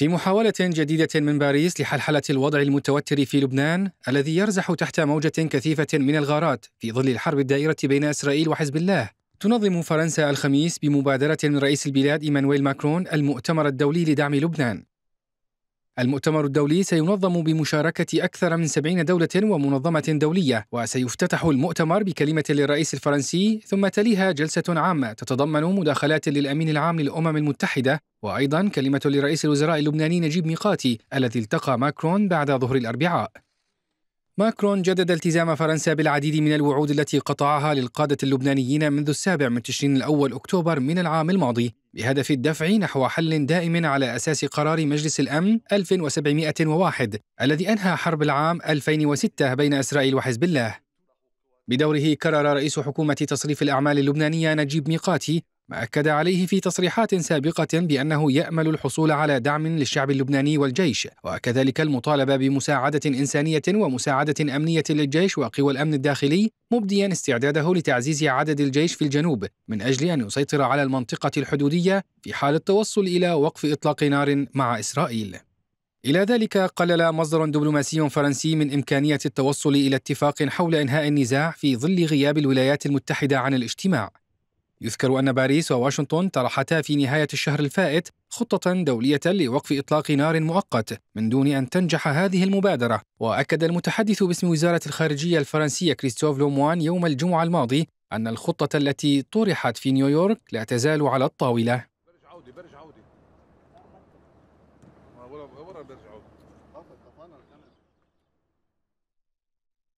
في محاولة جديدة من باريس لحلحلة الوضع المتوتر في لبنان الذي يرزح تحت موجة كثيفة من الغارات في ظل الحرب الدائرة بين إسرائيل وحزب الله تنظم فرنسا الخميس بمبادرة من رئيس البلاد إيمانويل ماكرون المؤتمر الدولي لدعم لبنان المؤتمر الدولي سينظم بمشاركة أكثر من 70 دولة ومنظمة دولية وسيفتتح المؤتمر بكلمة للرئيس الفرنسي ثم تليها جلسة عامة تتضمن مداخلات للأمين العام للأمم المتحدة وأيضا كلمة لرئيس الوزراء اللبناني نجيب ميقاتي الذي التقى ماكرون بعد ظهر الأربعاء ماكرون جدد التزام فرنسا بالعديد من الوعود التي قطعها للقادة اللبنانيين منذ السابع من تشرين الأول أكتوبر من العام الماضي بهدف الدفع نحو حل دائم على أساس قرار مجلس الأمن 1701 الذي أنهى حرب العام 2006 بين إسرائيل وحزب الله بدوره كرر رئيس حكومة تصريف الأعمال اللبنانية نجيب ميقاتي ما أكد عليه في تصريحات سابقة بأنه يأمل الحصول على دعم للشعب اللبناني والجيش وكذلك المطالبة بمساعدة إنسانية ومساعدة أمنية للجيش وقوى الأمن الداخلي مبديا استعداده لتعزيز عدد الجيش في الجنوب من أجل أن يسيطر على المنطقة الحدودية في حال التوصل إلى وقف إطلاق نار مع إسرائيل إلى ذلك قلل مصدر دبلوماسي فرنسي من إمكانية التوصل إلى اتفاق حول إنهاء النزاع في ظل غياب الولايات المتحدة عن الاجتماع يذكر أن باريس وواشنطن طرحتا في نهاية الشهر الفائت خطة دولية لوقف إطلاق نار مؤقت من دون أن تنجح هذه المبادرة وأكد المتحدث باسم وزارة الخارجية الفرنسية كريستوف لوموان يوم الجمعة الماضي أن الخطة التي طرحت في نيويورك لا تزال على الطاولة